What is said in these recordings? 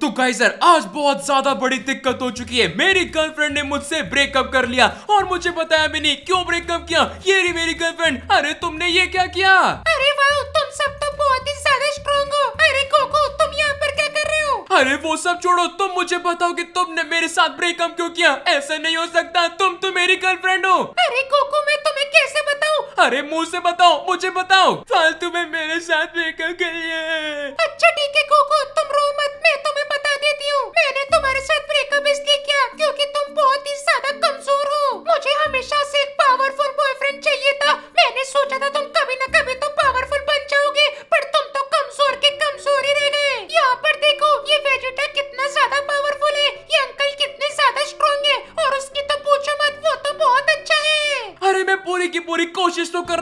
तो गाई सर आज बहुत ज्यादा बड़ी दिक्कत हो चुकी है मेरी गर्लफ्रेंड ने मुझसे ब्रेकअप कर लिया और मुझे बताया भी नहीं क्यों ब्रेकअप किया ये मेरी गर्लफ्रेंड अरे तुमने ये क्या किया अरे वाह तुम सब तो बहुत अरे वो सब छोड़ो तुम मुझे बताओ कि तुमने मेरे साथ ब्रेकअप क्यों किया ऐसा नहीं हो सकता तुम तो मेरी गर्लफ्रेंड हो अरे कोको मैं तुम्हें कैसे बताऊं अरे मुंह से बताओ मुझे बताओ फालतू में मेरे साथ ब्रेकअप करी है अच्छा ठीक है कोको तुम रो मत मैं तुम्हें बता देती हूँ मैंने तुम्हारे साथ ब्रेकअप इसलिए किया क्योंकि तुम बहुत ही ज्यादा कमजोर हो मुझे हमेशा से एक पावरफुल बॉयफ्रेंड चाहिए था मैंने सोचा था तुम कभी न कभी तो पावरफुल बन जाओगे पर तुम तो कमजोर के कमजोर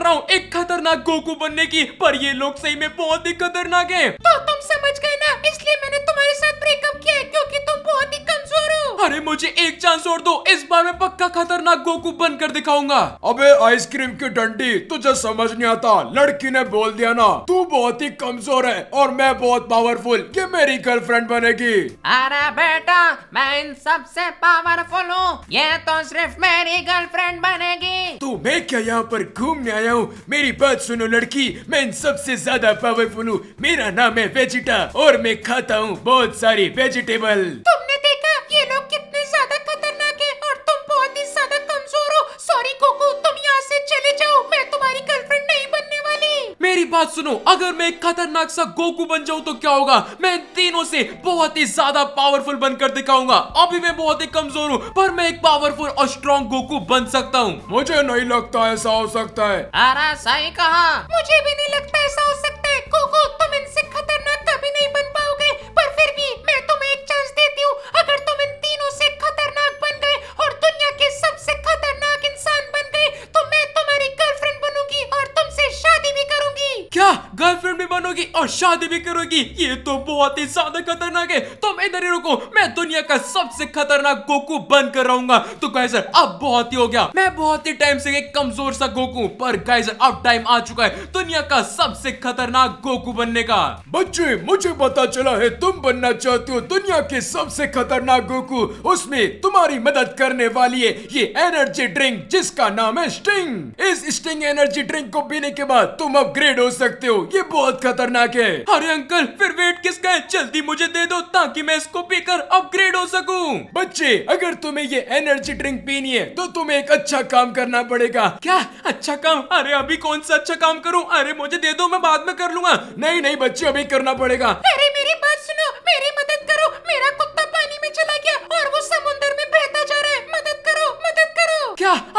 रहा हूँ एक खतरनाक गोकू बनने की पर ये लोग सही में बहुत ही खतरनाक है चांस और दो इस बार मैं पक्का खतरनाक गोकू बन कर दिखाऊंगा अबे आइसक्रीम की डंडी तुझे समझ नहीं आता लड़की ने बोल दिया ना तू बहुत ही कमजोर है और मैं बहुत पावरफुल ये मेरी गर्लफ्रेंड बनेगी अरे बेटा मैं इन सबसे पावरफुल हूँ ये तो सिर्फ मेरी गर्लफ्रेंड बनेगी तू तो मैं क्या यहाँ पर घूमने आया हूँ मेरी बात सुनो लड़की मैं इन सबसे ज्यादा पावरफुल हूँ मेरा नाम है वेजिटा और मैं खाता हूँ बहुत सारी वेजिटेबल तुम बात सुनो अगर मैं एक खतरनाक सा गोकू बन जाऊं तो क्या होगा मैं तीनों से बहुत ही ज्यादा पावरफुल बनकर दिखाऊंगा अभी मैं बहुत ही कमजोर हूँ पर मैं एक पावरफुल और स्ट्रॉन्ग गोकू बन सकता हूँ मुझे नहीं लगता ऐसा हो सकता है अरे सही कहा मुझे भी नहीं लगता ऐसा हो सकता है गोकू तुम इनसे खतरनाक गर्लफ्रेंड भी बनोगी और शादी भी करोगी ये तो बहुत ही ज्यादा खतरनाक है तुम इधर ही रुको मैं दुनिया का सबसे खतरनाक गोकू बन कर रहूंगा तो गाइजर अब बहुत ही हो गया मैं बहुत ही टाइम से एक कमजोर सा गोकू पर गाइजर अब टाइम आ चुका है दुनिया का सबसे खतरनाक गोकू बनने का बच्चे मुझे पता चला है तुम बनना चाहते हो दुनिया के सबसे खतरनाक गोकू उसमें तुम्हारी मदद करने वाली है ये एनर्जी ड्रिंक जिसका नाम है स्टिंग इस स्टिंग एनर्जी ड्रिंक को पीने के बाद तुम अपग्रेड हो सकते हो ये बहुत खतरनाक है अरे अंकल फिर वेट किसका है जल्दी मुझे दे दो ताकि मैं इसको पीकर अपग्रेड हो सकूं बच्चे अगर तुम्हें ये एनर्जी ड्रिंक पीनी है तो तुम्हें एक अच्छा काम करना पड़ेगा क्या अच्छा काम अरे अभी कौन सा अच्छा काम करूँ अरे मुझे दे दो मैं बाद में कर लूंगा नहीं नहीं बच्चे अभी करना पड़ेगा अरे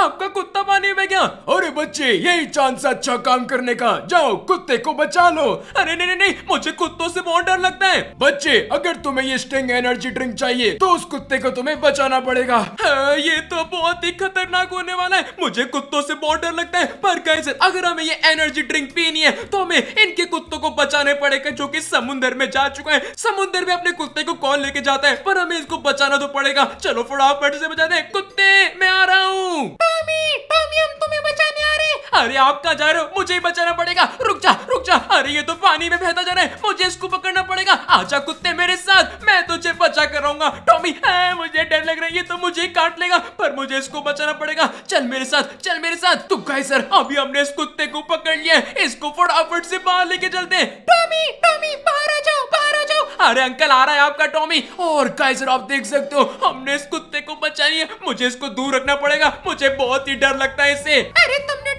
आपका कुत्ता पानी में गया अरे बच्चे यही चांस अच्छा काम करने का जाओ कुत्ते को बचा लो अरे नहीं नहीं नहीं मुझे कुत्तों से बहुत डर लगता है बच्चे अगर तुम्हें ये स्टिंग एनर्जी ड्रिंक चाहिए तो उस कुत्ते को तुम्हें बचाना पड़ेगा हाँ, ये तो बहुत ही खतरनाक होने वाला है मुझे कुत्तों से बहुत डर लगता है पर कैसे अगर हमें ये एनर्जी ड्रिंक पीनी है तो हमें इनके कुत्तों को बचाने पड़ेगा जो की समुन्द्र में जा चुका है समुन्द्र में अपने कुत्ते को कौन लेके जाता है पर हमें इसको बचाना तो पड़ेगा चलो फटाफट से बचाते हैं कुत्ते आपका जहर मुझे ही बचाना पड़ेगा रुक जा रुक जा अरे ये तो पानी में बहता जा रहा है मुझे इसको पकड़ना पड़ेगा आजा कुत्ते मेरे साथ मैं तुझे बचा कर रहूंगा टॉमी मुझे डर लग रहा है ये तो मुझे काट लेगा पर मुझे इसको बचाना पड़ेगा चल मेरे साथ चल मेरे साथ तो गए सर अभी हमने इस कुत्ते को पकड़ लिया इसको फटाफट से बाहर लेके चलते टॉमी टॉमी बाहर आ जाओ बाहर आ जाओ अरे अंकल आ रहा है आपका टॉमी और गाय सर आप देख सकते हो हमने इस कुत्ते को बचा लिया मुझे इसको दूर रखना पड़ेगा मुझे बहुत ही डर लगता है इससे अरे तुमने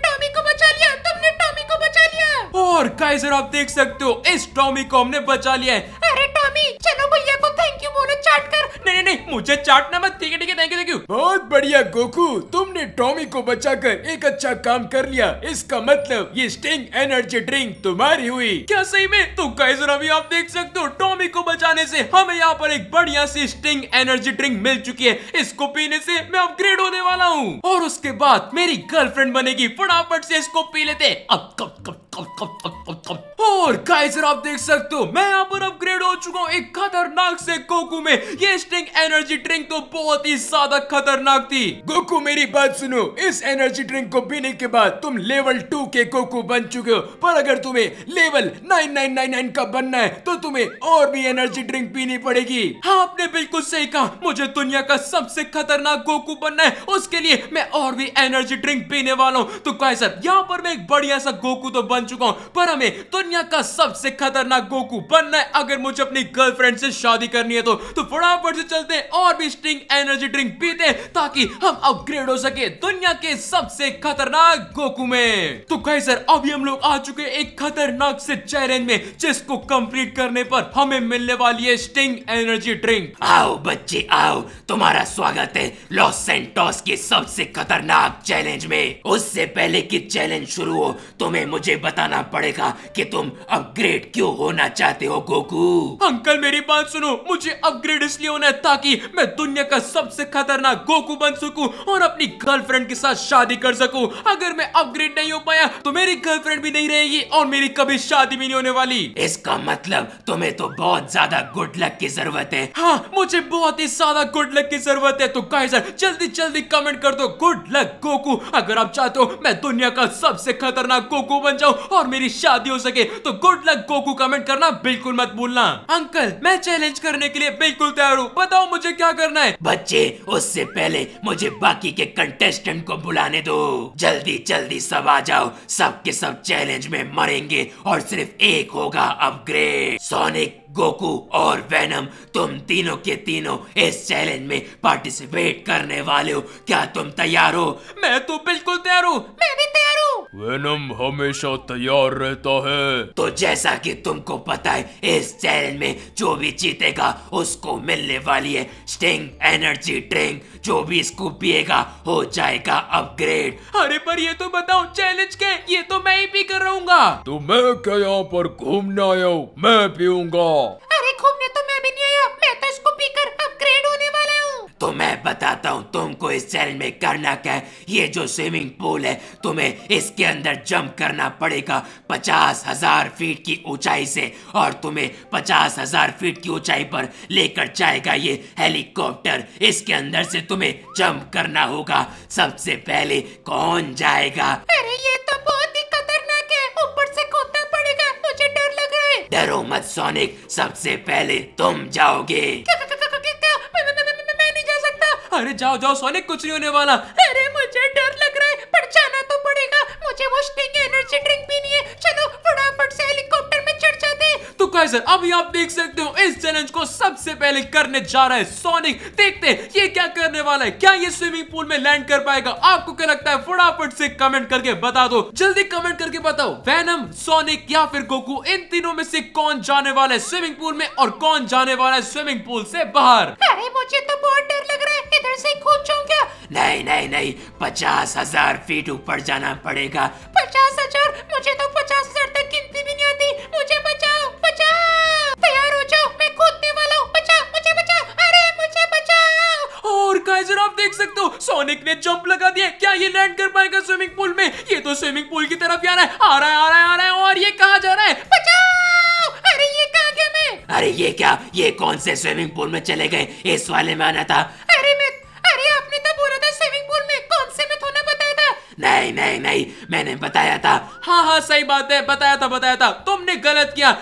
और काइजर आप देख सकते हो इस टॉमी को हमने बचा लिया है अरे टॉमी चलो भैया को थैंक यू बोलो चाट कर नहीं नहीं नहीं मुझे चाटना मत ठीक है ठीक है थैंक यू थैंक यू बहुत बढ़िया गोकू तुमने टॉमी को बचाकर एक अच्छा काम कर लिया इसका मतलब ये स्टिंग एनर्जी ड्रिंक तुम्हारी हुई क्या सही में तो काइजर अभी आप देख सकते हो टॉमी को बचाने से हमें यहाँ पर एक बढ़िया सी स्टिंग एनर्जी ड्रिंक मिल चुकी है इसको पीने से मैं अपग्रेड होने वाला हूँ और उसके बाद मेरी गर्लफ्रेंड बनेगी फटाफट से इसको पी लेते अब कब कब और गाइजर आप देख सकते हो मैं यहाँ पर अपग्रेड हो चुका हूँ एक खतरनाक से गोकू में ये स्ट्रिंग एनर्जी ड्रिंक तो बहुत ही ज्यादा खतरनाक थी गोकू मेरी बात सुनो इस एनर्जी ड्रिंक को पीने के बाद तुम लेवल टू के गोकू बन चुके हो पर अगर तुम्हें level nine nine nine nine का बनना है तो तुम्हें और भी एनर्जी ड्रिंक पीनी पड़ेगी हाँ आपने बिल्कुल सही कहा मुझे दुनिया का सबसे खतरनाक गोकू बनना है उसके लिए मैं और भी एनर्जी ड्रिंक पीने वाला हूँ तो गाइजर यहाँ पर मैं एक बढ़िया सा गोकू तो बन चुका हूँ पर हमें दुनिया का सबसे खतरनाक गोकू बनना है अगर मुझे अपनी गर्लफ्रेंड से शादी करनी है तो तो फटाफट से चलते हैं और भी स्ट्रिंग एनर्जी ड्रिंक पीते हैं ताकि हम अपग्रेड हो सके दुनिया के सबसे खतरनाक गोकू में तो कहीं सर अभी हम लोग आ चुके एक खतरनाक से चैलेंज में जिसको कंप्लीट करने पर हमें मिलने वाली है स्टिंग एनर्जी ड्रिंक आओ बच्चे आओ तुम्हारा स्वागत है लॉस सेंटोस के सबसे खतरनाक चैलेंज में उससे पहले कि चैलेंज शुरू हो तुम्हें मुझे बस बताना पड़ेगा कि तुम अपग्रेड क्यों होना चाहते हो गोकू अंकल मेरी बात सुनो मुझे अपग्रेड इसलिए होना है ताकि मैं दुनिया का सबसे खतरनाक गोकू बन सकूं और अपनी गर्लफ्रेंड के साथ शादी कर सकूं अगर मैं अपग्रेड नहीं हो पाया तो मेरी गर्लफ्रेंड भी नहीं रहेगी और मेरी कभी शादी भी नहीं होने वाली इसका मतलब तुम्हें तो बहुत ज्यादा गुड लक की जरूरत है हाँ मुझे बहुत ही ज्यादा गुड लक की जरूरत है तो सर जल्दी जल्दी कमेंट कर दो गुड लक गोकू अगर आप चाहते हो मैं दुनिया का सबसे खतरनाक गोकू बन जाऊँ और मेरी शादी हो सके तो गुड लक गोकू कमेंट करना बिल्कुल मत भूलना अंकल मैं चैलेंज करने के लिए बिल्कुल तैयार हूँ बताओ मुझे क्या करना है बच्चे उससे पहले मुझे बाकी के कंटेस्टेंट को बुलाने दो जल्दी जल्दी सब आ जाओ सबके सब चैलेंज में मरेंगे और सिर्फ एक होगा अपग्रेड सोनिक गोकू और वैनम तुम तीनों के तीनों इस चैलेंज में पार्टिसिपेट करने वाले हो क्या तुम तैयार हो मैं तो बिल्कुल तैयार हूँ मैं भी तैयार हूँ वैनम हमेशा तैयार रहता है तो जैसा कि तुमको पता है इस चैलेंज में जो भी जीतेगा उसको मिलने वाली है स्टिंग एनर्जी ड्रिंक जो भी स्कूप पिएगा हो जाएगा अपग्रेड अरे पर ये तो बताओ चैलेंज के ये तो मैं ही पी कर रहूंगा तो मैं क्या यहाँ पर घूमने आया हूँ मैं पीऊंगा अरे घूमने तो मैं भी नहीं आया मैं तो इसको पीकर तो मैं बताता हूँ तुमको इस चैलेंज में करना क्या है ये जो स्विमिंग पूल है तुम्हें इसके अंदर जंप करना पड़ेगा पचास हजार फीट की ऊंचाई से और तुम्हें पचास हजार फीट की ऊंचाई पर लेकर जाएगा ये हेलीकॉप्टर इसके अंदर से तुम्हें जंप करना होगा सबसे पहले कौन जाएगा अरे ये तो बहुत ही खतरनाक है ऊपर से खोदना पड़ेगा मुझे डर लग रहा है डरो मत सोनिक सबसे पहले तुम जाओगे अरे जाओ जाओ सोनिक कुछ नहीं होने वाला अरे गाइस अभी आप देख सकते हो इस चैलेंज को सबसे पहले करने जा रहा है सोनिक देखते हैं ये क्या करने वाला है क्या ये स्विमिंग पूल में लैंड कर पाएगा आपको क्या लगता है फटाफट से कमेंट करके बता दो जल्दी कमेंट करके बताओ वैनम सोनिक या फिर गोकू इन तीनों में से कौन जाने वाला है स्विमिंग पूल में और कौन जाने वाला है स्विमिंग पूल से बाहर अरे मुझे तो बहुत डर लग रहा है इधर से कूद क्या नहीं नहीं नहीं पचास हजार फीट ऊपर जाना पड़ेगा पचास हजार मुझे तो पचास हजार तक गिनती भी नहीं आती मुझे बचाओ सोनिक ने जंप लगा दिया क्या ये लैंड कर पाएगा स्विमिंग पूल में ये तो स्विमिंग पूल की तरफ आ रहा है आ रहा है आ रहा है आ रहा है और ये कहा जा रहा है बचाओ अरे ये कहा गया मैं अरे ये क्या ये कौन से स्विमिंग पूल में चले गए इस वाले में आना था अरे मैं अरे आपने तो बोला था स्विमिंग पूल में कौन से में थोड़ा बताया था नहीं नहीं नहीं मैंने बताया था हाँ हाँ सही बात है बताया था बताया था तुमने गलत किया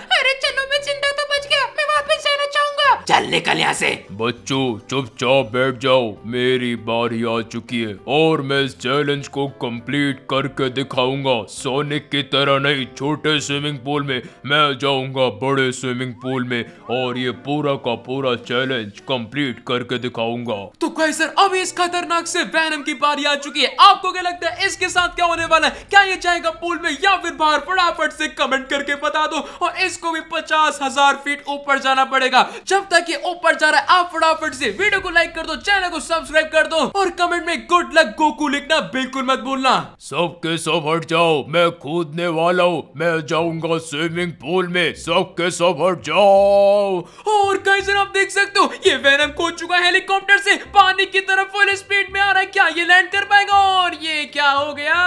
चल निकल यहाँ से बच्चों चुपचाप बैठ जाओ मेरी बारी आ चुकी है और मैं इस चैलेंज को कंप्लीट करके दिखाऊंगा सोनिक की तरह नहीं छोटे स्विमिंग पूल में मैं जाऊंगा बड़े स्विमिंग पूल में और ये पूरा का पूरा चैलेंज कंप्लीट करके दिखाऊंगा तो कहीं सर अब इस खतरनाक से वैनम की बारी आ चुकी है आपको क्या लगता है इसके साथ क्या होने वाला है क्या ये जाएगा पूल में या फिर बाहर फटाफट से कमेंट करके बता दो और इसको भी पचास हजार फीट ऊपर जाना पड़ेगा जब तक सोलह के ऊपर जा रहा है आप फटाफट से वीडियो को लाइक कर दो चैनल को सब्सक्राइब कर दो और कमेंट में गुड लक गोकू लिखना बिल्कुल मत भूलना सब के सब हट जाओ मैं कूदने वाला हूँ मैं जाऊंगा स्विमिंग पूल में सब के सब हट जाओ और कई सर आप देख सकते हो ये वेनम कूद चुका है हेलीकॉप्टर से पानी की तरफ फुल स्पीड में आ रहा है क्या ये लैंड कर पाएगा और ये क्या हो गया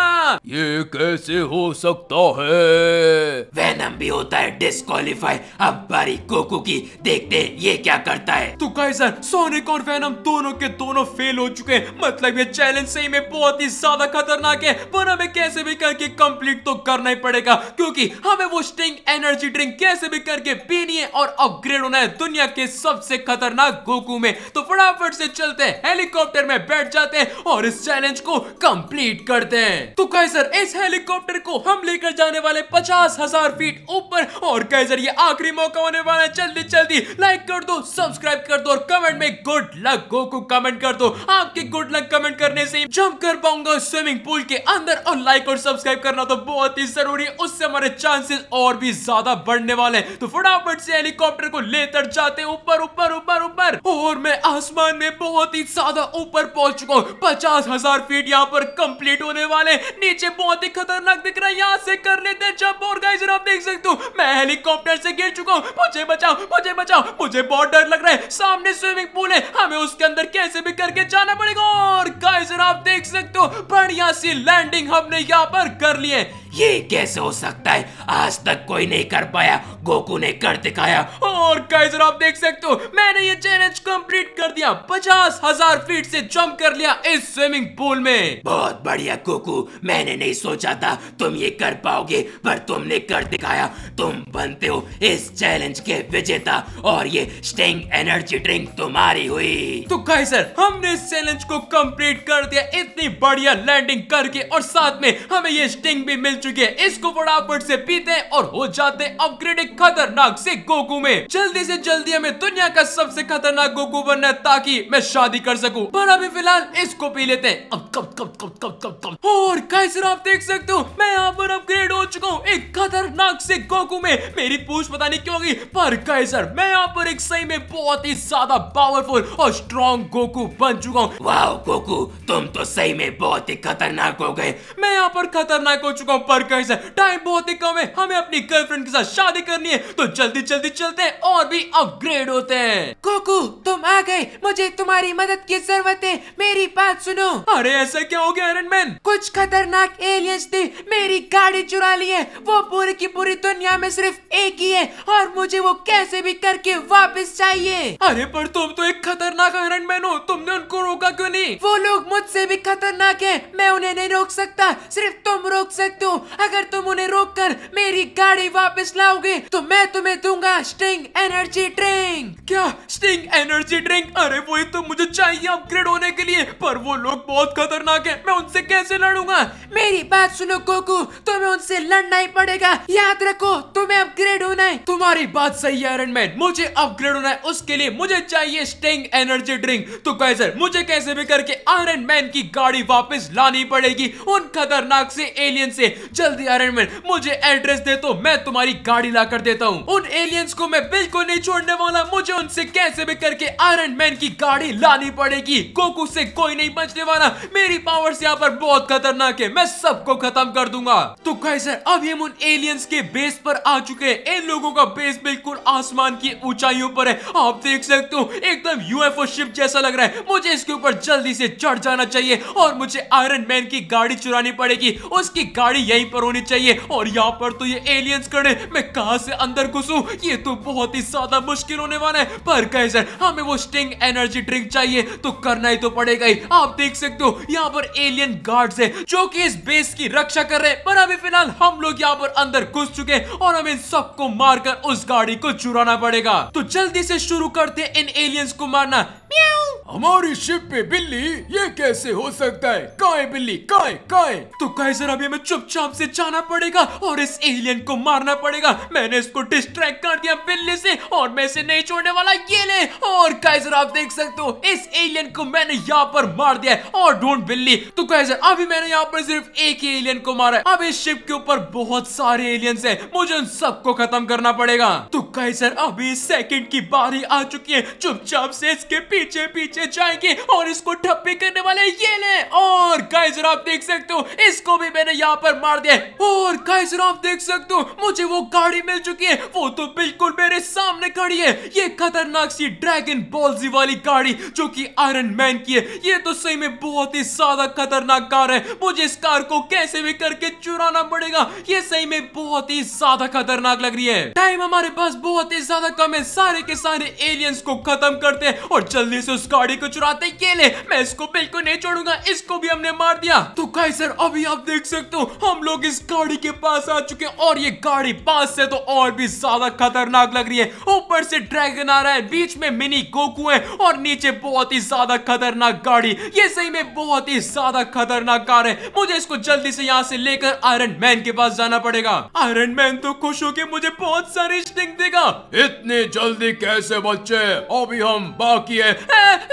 ये कैसे हो सकता है वेनम भी होता है डिस्कालीफाई अब बारी कोकू की देखते ये क्या करता है तो काइजर सोनिक और वेनम दोनों के दोनों फेल हो चुके हैं मतलब ये चैलेंज सही में बहुत ही ज्यादा खतरनाक है पर हमें कैसे भी करके कंप्लीट तो करना ही पड़ेगा क्योंकि हमें वो स्टिंग एनर्जी ड्रिंक कैसे भी करके पीनी है और अपग्रेड होना है दुनिया के सबसे खतरनाक गोकू में तो फटाफट से चलते हेलीकॉप्टर में बैठ जाते हैं और इस चैलेंज को कम्प्लीट करते हैं तो कैसर इस हेलीकॉप्टर को हम लेकर जाने वाले पचास फीट ऊपर और कैसर ये आखिरी मौका होने वाला है जल्दी जल्दी लाइक कर दो को तो सब्सक्राइब कर दो और कमेंट में गुड लक गोकू कमेंट कर दो आपके गुड लक कमेंट करने से जंप कर पाऊंगा स्विमिंग पूल के अंदर और लाइक और सब्सक्राइब करना तो बहुत ही जरूरी है उससे हमारे चांसेस और भी ज्यादा बढ़ने वाले हैं तो फटाफट से हेलीकॉप्टर को लेकर जाते ऊपर ऊपर ऊपर ऊपर और मैं आसमान में बहुत ही ज्यादा ऊपर पहुंच चुका हूँ पचास हजार फीट यहाँ पर कंप्लीट होने वाले नीचे बहुत ही खतरनाक दिख रहा है यहाँ से कर लेते हैं जंप और गाइस आप देख सकते हो मैं हेलीकॉप्टर से गिर चुका हूँ मुझे बचाओ मुझे बचाओ मुझे बहुत बहुत डर लग रहा है सामने स्विमिंग पूल है हमें उसके अंदर कैसे भी करके जाना पड़ेगा और गाइस आप देख सकते हो बढ़िया सी लैंडिंग हमने यहाँ पर कर ली है ये कैसे हो सकता है आज तक कोई नहीं कर पाया गोकू ने कर दिखाया और कैसर आप देख सकते हो मैंने ये चैलेंज कंप्लीट कर दिया पचास हजार फीट से जंप कर लिया इस स्विमिंग पूल में बहुत बढ़िया गोकू मैंने नहीं सोचा था तुम ये कर पाओगे पर तुमने कर दिखाया तुम बनते हो इस चैलेंज के विजेता और ये स्टिंग एनर्जी ड्रिंक तुम्हारी हुई तो कैसर हमने इस चैलेंज को कंप्लीट कर दिया इतनी बढ़िया लैंडिंग करके और साथ में हमें ये स्टिंग भी मिल चुके हैं इसको फटाफट से पीते हैं और हो जाते हैं अपग्रेडेड खतरनाक से गोकू में जल्दी से जल्दी हमें दुनिया का सबसे खतरनाक गोकू बनना है ताकि मैं शादी कर सकूं पर अभी फिलहाल इसको पी लेते हैं अब कब कब कब कब कब कब और कैसे आप देख सकते हो मैं यहाँ पर अपग्रेड हो चुका हूँ एक खतरनाक से गोकू में मेरी पूछ पता नहीं क्यों होगी पर कैसर मैं यहाँ पर एक सही में बहुत ही ज्यादा पावरफुल और स्ट्रॉन्ग गोकू बन चुका हूँ वाह गोकू तुम तो सही में बहुत ही खतरनाक हो गए मैं यहाँ पर खतरनाक हो चुका हूँ वर्कर्स हैं टाइम बहुत ही कम है हमें अपनी गर्लफ्रेंड के साथ शादी करनी है तो जल्दी जल्दी चलते हैं और भी अपग्रेड होते हैं कोकू तुम आ गए मुझे तुम्हारी मदद की जरूरत है मेरी बात सुनो अरे ऐसा क्या हो गया आयरन मैन कुछ खतरनाक एलियंस थे मेरी गाड़ी चुरा ली है वो पूरी की पूरी दुनिया में सिर्फ एक ही है और मुझे वो कैसे भी करके वापस चाहिए अरे पर तुम तो एक खतरनाक आयरन मैन हो तुमने उनको रोका क्यों नहीं वो लोग मुझसे भी खतरनाक है मैं उन्हें नहीं रोक सकता सिर्फ तुम रोक सकते हो अगर तुम उन्हें रोककर मेरी गाड़ी वापस लाओगे तो मैं तुम्हें दूंगा स्टिंग एनर्जी ड्रिंक क्या स्टिंग एनर्जी ड्रिंक अरे वो तो मुझे चाहिए अपग्रेड होने के लिए पर वो लोग बहुत खतरनाक है मैं उनसे कैसे लड़ूंगा मेरी बात सुनो कोकू तुम्हें उनसे लड़ना ही पड़ेगा याद रखो तुम्हें अपग्रेड होना है तुम्हारी बात सही है आयरन मैन मुझे अपग्रेड होना है उसके लिए मुझे चाहिए स्टिंग एनर्जी ड्रिंक तो कैसे मुझे कैसे भी करके आयरन मैन की गाड़ी वापस लानी पड़ेगी उन खतरनाक से एलियन से जल्दी आयरन मैन मुझे एड्रेस दे तो मैं तुम्हारी गाड़ी ला कर देता हूँ उन एलियंस को मैं बिल्कुल नहीं छोड़ने वाला मुझे उनसे कैसे भी करके आयरन मैन की गाड़ी लानी पड़ेगी कोकू से कोई नहीं बचने वाला मेरी पावर यहाँ पर बहुत खतरनाक है मैं सबको खत्म कर दूंगा तो सर अब हम उन एलियंस के बेस पर आ चुके हैं इन लोगों का बेस बिल्कुल आसमान की ऊंचाइयों पर है आप देख सकते हो एकदम यूएफओ शिप जैसा लग रहा है मुझे इसके ऊपर जल्दी से चढ़ जाना चाहिए और मुझे आयरन मैन की गाड़ी चुरानी पड़ेगी उसकी गाड़ी यही यहीं पर होनी चाहिए और यहाँ पर तो ये एलियंस खड़े मैं कहा से अंदर घुसू ये तो बहुत ही ज्यादा मुश्किल होने वाला है पर कहे सर हमें वो स्टिंग एनर्जी ड्रिंक चाहिए तो करना ही तो पड़ेगा ही आप देख सकते हो यहाँ पर एलियन गार्ड है जो की इस बेस की रक्षा कर रहे हैं पर अभी फिलहाल हम लोग यहाँ पर अंदर घुस चुके और हमें सबको मारकर उस गाड़ी को चुराना पड़ेगा तो जल्दी से शुरू करते इन एलियंस को मारना म्याओ हमारी शिप पे बिल्ली ये कैसे हो सकता है काय बिल्ली काय काय तो सर अभी हमें चुपचाप से जाना पड़ेगा और इस एलियन को मारना पड़ेगा मैंने इसको डिस्ट्रैक्ट कर दिया बिल्ली से और मैं इसे नहीं छोड़ने वाला ये ले और काइजर आप देख सकते हो इस एलियन को मैंने यहाँ पर मार दिया और डोंट बिल्ली तो सर अभी मैंने यहाँ पर सिर्फ एक ही एलियन को मारा अब इस शिप के ऊपर बहुत सारे एलियंस है मुझे उन सबको खत्म करना पड़ेगा तो सर अभी सेकेंड की बारी आ चुकी है चुपचाप से इसके पीछे पीछे नीचे जाएंगे और इसको ठप्पे करने वाले ये ले और गाइजर आप देख सकते हो इसको भी मैंने यहाँ पर मार दिया और गाइजर आप देख सकते हो मुझे वो गाड़ी मिल चुकी है वो तो बिल्कुल मेरे सामने खड़ी है ये खतरनाक सी ड्रैगन बॉल्जी वाली गाड़ी जो की आयरन मैन की है ये तो सही में बहुत ही ज्यादा खतरनाक कार है मुझे इस कार को कैसे भी करके चुराना पड़ेगा ये सही में बहुत ही ज्यादा खतरनाक लग रही है टाइम हमारे पास बहुत ही ज्यादा कम है सारे के सारे एलियंस को खत्म करते हैं और जल्दी से उसका गाड़ी को चुराते ये ले मैं इसको बिल्कुल नहीं छोड़ूंगा इसको भी हमने मार दिया तो कई सर अभी आप देख सकते हो हम लोग इस गाड़ी के पास आ चुके हैं और ये गाड़ी पास से तो और भी ज्यादा खतरनाक लग रही है ऊपर से ड्रैगन आ रहा है बीच में मिनी गोकू है और नीचे बहुत ही ज्यादा खतरनाक गाड़ी ये सही में बहुत ही ज्यादा खतरनाक कार है मुझे इसको जल्दी से यहाँ से लेकर आयरन मैन के पास जाना पड़ेगा आयरन मैन तो खुश होके मुझे बहुत सारे स्टिंग देगा इतनी जल्दी कैसे बच्चे अभी हम बाकी है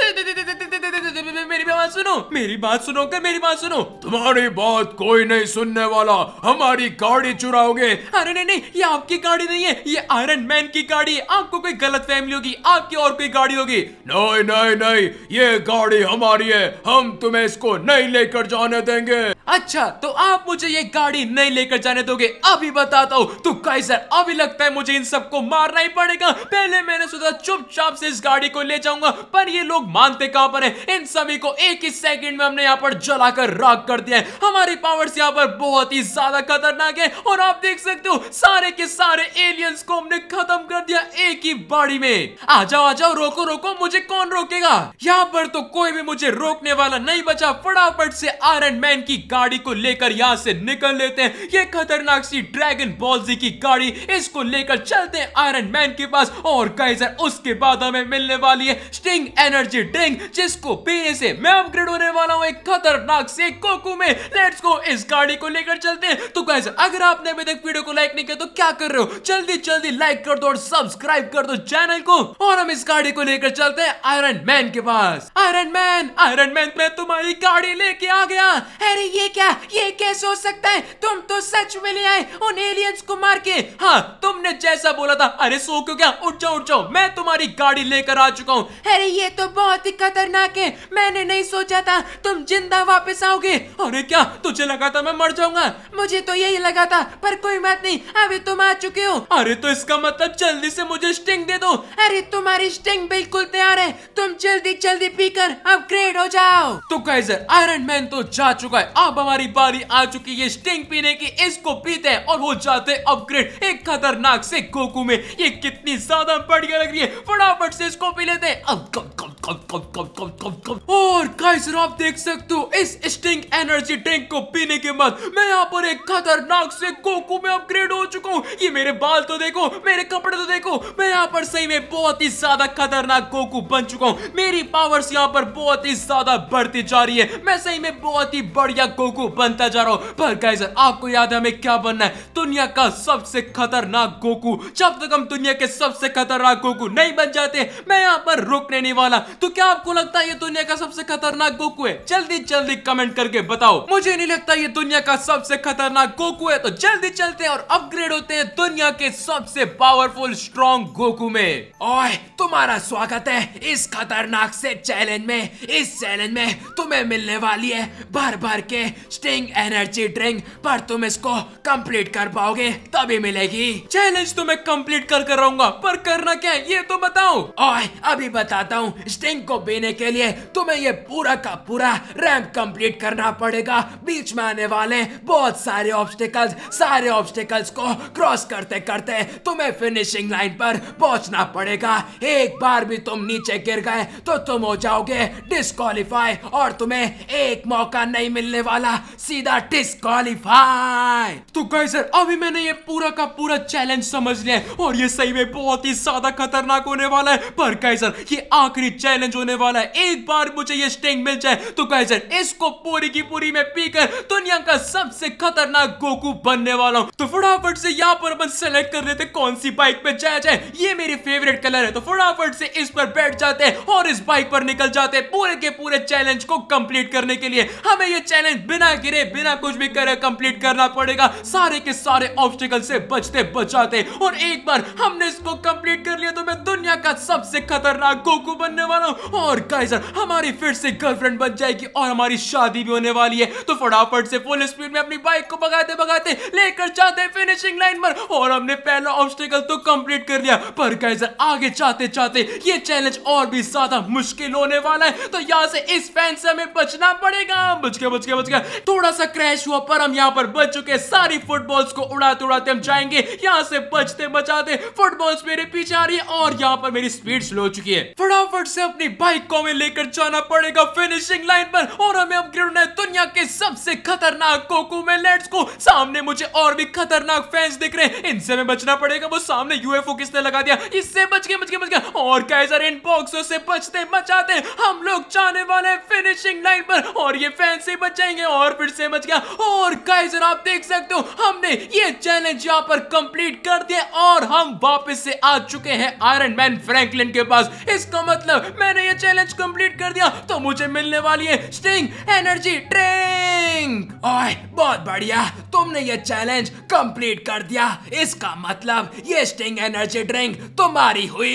मेरी बात सुनो मेरी बात सुनो कर मेरी बात सुनो तुम्हारी बात कोई नहीं सुनने वाला हमारी गाड़ी चुराओगे अरे नहीं नहीं ये आपकी गाड़ी नहीं है ये आयरन मैन की गाड़ी आपको कोई गलत फैमिली होगी आपकी और कोई गाड़ी होगी नहीं नहीं नहीं ये गाड़ी हमारी है हम तुम्हें इसको नहीं लेकर जाने देंगे अच्छा तो आप मुझे ये गाड़ी नहीं लेकर जाने दोगे अभी बताता हूँ तो काइसर अभी लगता है मुझे इन सबको मारना ही पड़ेगा पहले मैंने सोचा चुपचाप से इस गाड़ी को ले जाऊंगा पर ये लोग मानते कहां पर है इन सभी को एक ही सेकंड में हमने यहां पर जलाकर राख कर दिया है हमारी पावर्स यहां पर बहुत ही ज्यादा खतरनाक है और आप देख सकते हो सारे के सारे एलियंस को हमने खत्म कर दिया एक ही बाड़ी में आ जाओ आ जाओ रोको रोको मुझे कौन रोकेगा यहाँ पर तो कोई भी मुझे रोकने वाला नहीं बचा फटाफट से आयरन मैन की गाड़ी को लेकर यहाँ से निकल लेते हैं ये खतरनाक सी ड्रैगन बॉल जी की गाड़ी इसको लेकर चलते हैं आयरन मैन के पास और गाइजर उसके बाद हमें मिलने वाली है स्टिंग एनर्जी एनर्जी ड्रिंक जिसको पीने से मैं अपग्रेड होने वाला हूँ एक खतरनाक से कोकू में लेट्स गो इस गाड़ी को लेकर चलते तो गाइस अगर आपने अभी तक वीडियो को लाइक नहीं किया तो क्या कर रहे हो जल्दी जल्दी लाइक कर दो और सब्सक्राइब कर दो चैनल को और हम इस गाड़ी को लेकर चलते हैं आयरन मैन के पास आयरन मैन आयरन मैन मैं तुम्हारी गाड़ी लेके आ गया अरे ये क्या ये कैसे हो सकता है तुम तो सच में ले आए उन एलियंस को मार के हाँ तुमने जैसा बोला था अरे सो क्यों क्या उठ जाओ उठ जाओ मैं तुम्हारी गाड़ी लेकर आ चुका हूँ अरे ये तो बहुत बहुत ही खतरनाक है मैंने नहीं सोचा था तुम जिंदा वापस आओगे अरे क्या तुझे लगा था मैं मर जाऊंगा मुझे तो यही लगा था पर कोई बात नहीं अभी तुम आ चुके हो अरे तो इसका मतलब जल्दी से मुझे स्टिंग दे दो अरे तुम्हारी स्टिंग बिल्कुल तैयार है तुम जल्दी जल्दी पीकर अपग्रेड हो जाओ तो कैसे आयरन मैन तो जा चुका है अब हमारी बारी आ चुकी है स्टिंग पीने की इसको पीते हैं और वो जाते हैं अपग्रेड एक खतरनाक से गोकू में ये कितनी ज्यादा बढ़िया लग रही है फटाफट से इसको पी लेते हैं अब कम कम और गाइस आप देख सकते हो इस स्टिंग एनर्जी ड्रिंक को पीने के बाद मैं यहाँ पर एक खतरनाक से कोकू में अपग्रेड हो चुका हूँ ये मेरे बाल तो देखो मेरे कपड़े तो देखो मैं यहाँ पर सही में बहुत ही ज्यादा खतरनाक कोकू बन चुका हूँ मेरी पावर्स यहाँ पर बहुत ही ज्यादा बढ़ती जा रही है मैं सही में बहुत ही बढ़िया कोकू बनता जा रहा हूँ पर गाइस आपको याद है हमें क्या बनना है दुनिया का सबसे खतरनाक गोकू जब तक हम दुनिया के सबसे खतरनाक गोकू नहीं बन जाते मैं यहाँ पर रुकने नहीं वाला तो क्या आपको लगता है ये दुनिया का सबसे खतरनाक गोकू है जल्दी जल्दी कमेंट करके बताओ मुझे नहीं लगता ये दुनिया का सबसे खतरनाक गोकू है तो जल्दी चलते हैं और अपग्रेड होते हैं दुनिया के सबसे पावरफुल स्ट्रॉन्ग गोकू में ओए तुम्हारा स्वागत है इस खतरनाक से चैलेंज में इस चैलेंज में तुम्हें मिलने वाली है भर भर के स्टिंग एनर्जी ड्रिंक पर तुम इसको कंप्लीट कर पाओगे तभी मिलेगी चैलेंज तुम्हें कंप्लीट कर कर रहूंगा पर करना क्या है ये तो बताओ ओए अभी बताता हूँ सिंह को पीने के लिए तुम्हें ये पूरा का पूरा रैंप कंप्लीट करना पड़ेगा बीच में आने वाले बहुत सारे ऑब्स्टिकल्स सारे ऑब्स्टिकल्स को क्रॉस करते करते तुम्हें फिनिशिंग लाइन पर पहुंचना पड़ेगा एक बार भी तुम नीचे गिर गए तो तुम हो जाओगे डिस्कालीफाई और तुम्हें एक मौका नहीं मिलने वाला सीधा डिस्कालीफाई तो गए सर अभी मैंने ये पूरा का पूरा चैलेंज समझ लिया और ये सही में बहुत ही ज्यादा खतरनाक होने वाला है पर गए सर ये आखिरी चैलेंज होने वाला है एक बार मुझे ये स्टिंग मिल जाए तो गाइजर इसको पूरी की पूरी में पीकर दुनिया का सबसे खतरनाक गोकू बनने वाला हूँ तो फटाफट से यहाँ पर अपन सेलेक्ट कर लेते कौन सी बाइक पे जाया जाए ये मेरी फेवरेट कलर है तो फटाफट से इस पर बैठ जाते हैं और इस बाइक पर निकल जाते पूरे के पूरे चैलेंज को कंप्लीट करने के लिए हमें ये चैलेंज बिना गिरे बिना कुछ भी करे कंप्लीट करना पड़ेगा सारे के सारे ऑब्स्टिकल से बचते बचाते और एक बार हमने इसको कंप्लीट कर लिया तो मैं दुनिया का सबसे खतरनाक गोकू बनने वाला जा रहा हूँ और काइजर हमारी फिर से गर्लफ्रेंड बन जाएगी और हमारी शादी भी होने वाली है तो फटाफट से फुल स्पीड में अपनी बाइक को भगाते भगाते लेकर जाते हैं फिनिशिंग लाइन पर और हमने पहला ऑब्स्टिकल तो कंप्लीट कर लिया पर काइजर आगे जाते जाते ये चैलेंज और भी ज्यादा मुश्किल होने वाला है तो यहाँ से इस फैन से हमें बचना पड़ेगा बच गया बच गया बच गया थोड़ा सा क्रैश हुआ पर हम यहाँ पर बच चुके सारी फुटबॉल्स को उड़ाते उड़ाते हम जाएंगे यहाँ से बचते बचाते फुटबॉल्स मेरे पीछे आ रही है और यहाँ पर मेरी स्पीड स्लो हो चुकी है फटाफट से अपनी बाइक को हमें लेकर जाना पड़ेगा फिनिशिंग लाइन पर और हमें अपग्रेड होना है दुनिया के सबसे खतरनाक कोकू में लेट्स को सामने मुझे और भी खतरनाक फैंस दिख रहे हैं इनसे हमें बचना पड़ेगा वो सामने यूएफओ किसने लगा दिया इससे बच गए बच गए बच गए और कैसर इन बॉक्सों से बचते मचाते हम लोग जाने वाले फिनिशिंग लाइन पर और ये फैंस ही बचेंगे और फिर से बच गया और कैसर आप देख सकते हो हमने ये चैलेंज यहाँ पर कंप्लीट कर दिया और हम वापस से आ चुके हैं आयरन मैन फ्रैंकलिन के पास इसका मतलब मैंने ये चैलेंज कंप्लीट कर दिया तो मुझे मिलने वाली है स्टिंग एनर्जी ड्रिंक ओए बहुत बढ़िया तुमने ये चैलेंज कंप्लीट कर दिया इसका मतलब ये स्टिंग एनर्जी ड्रिंक तुम्हारी हुई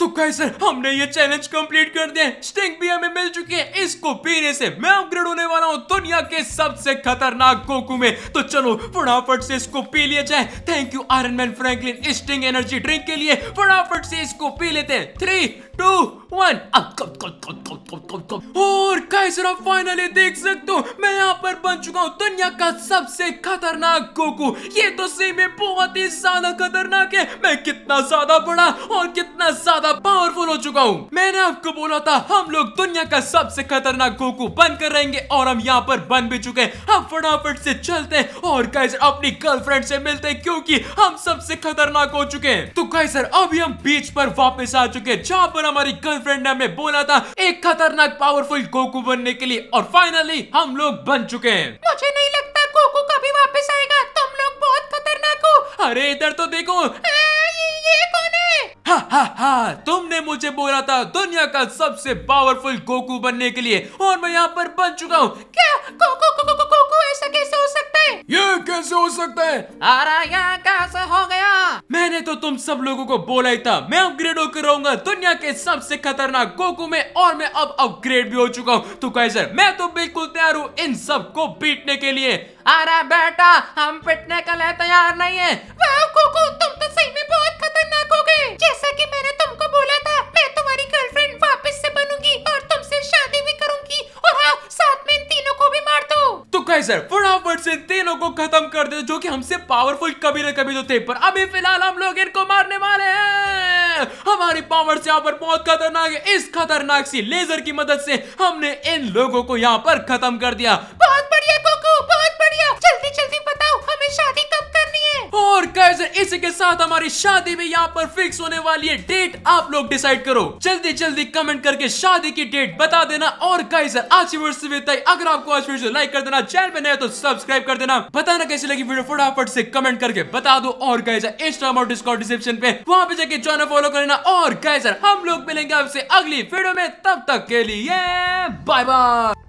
तो कैसे हमने ये चैलेंज कंप्लीट कर दिया स्टिंग भी हमें मिल चुकी है इसको पीने से मैं अपग्रेड होने वाला हूँ दुनिया के सबसे खतरनाक गोकू में तो चलो फटाफट से इसको पी लिया जाए thank you Iron Man Franklin sting energy drink के लिए फटाफट से इसको पी लेते हैं three two one one ah, और कैसरा फाइनली देख सकते हो मैं यहाँ पर बन चुका हूँ दुनिया का सबसे खतरनाक गोकू ये तो सही में बहुत ही ज्यादा खतरनाक है मैं कितना ज्यादा बड़ा और कितना ज्यादा पावरफुल हो चुका हूँ मैंने आपको बोला था हम लोग दुनिया का सबसे खतरनाक गोकू बन कर रहेंगे और हम यहाँ पर बन भी चुके हैं हम फटाफट से चलते और कैसर अपनी गर्लफ्रेंड से मिलते क्योंकि हम सबसे खतरनाक हो चुके हैं तो कैसर अभी हम बीच पर वापस आ चुके हैं जहाँ पर हमारी गर्लफ्रेंड एजेंडा में बोला था एक खतरनाक पावरफुल कोकू बनने के लिए और फाइनली हम लोग बन चुके हैं मुझे नहीं लगता कोकू कभी वापस आएगा तुम लोग बहुत खतरनाक हो अरे इधर तो देखो हा हा हा तुमने मुझे बोला था दुनिया का सबसे पावरफुल कोकू बनने के लिए और मैं यहाँ पर बन चुका हूँ क्या कोकू कोकू ऐसा कैसे हो सकता है ये कैसे हो सकता है अरे यहाँ कैसे हो गया मैंने तो तुम सब लोगों को बोला ही था मैं अपग्रेड होकर रहूंगा दुनिया के सबसे खतरनाक गोकू में और मैं अब अपग्रेड भी हो चुका हूँ तो कैसे मैं तो बिल्कुल तैयार हूँ इन सब को पीटने के लिए अरे बेटा हम पिटने के लिए तैयार नहीं है गोकू तुम तो सही में बहुत खतरनाक हो गए जैसा की मैंने तुमको बोला दूंगा साथ में इन तीनों को भी मार दो तो कैसर फटाफट से तीनों को खत्म कर दे जो कि हमसे पावरफुल कभी न कभी तो थे पर अभी फिलहाल हम लोग इनको मारने वाले हैं हमारी पावर से यहाँ पर बहुत खतरनाक है इस खतरनाक सी लेजर की मदद से हमने इन लोगों को यहाँ पर खत्म कर दिया बहुत बढ़िया कोकू बहुत बढ़िया जल्दी जल्दी बताओ हमें शादी कर... और कैसे इसी के साथ हमारी शादी भी यहाँ पर फिक्स होने वाली है डेट आप लोग डिसाइड करो जल्दी जल्दी कमेंट करके शादी की डेट बता देना और कैसे आज की अगर आपको आज वीडियो लाइक कर देना चैनल पे नए तो सब्सक्राइब कर देना बताना कैसी लगी वीडियो फटाफट से कमेंट करके बता दो और कैसे इंस्टाग्राम और डिस्कॉर्ड डिस्क्रिप्शन पे वहाँ पे जाके चैनल फॉलो करना और कैसे हम लोग मिलेंगे आपसे अगली वीडियो में तब तक के लिए बाय बाय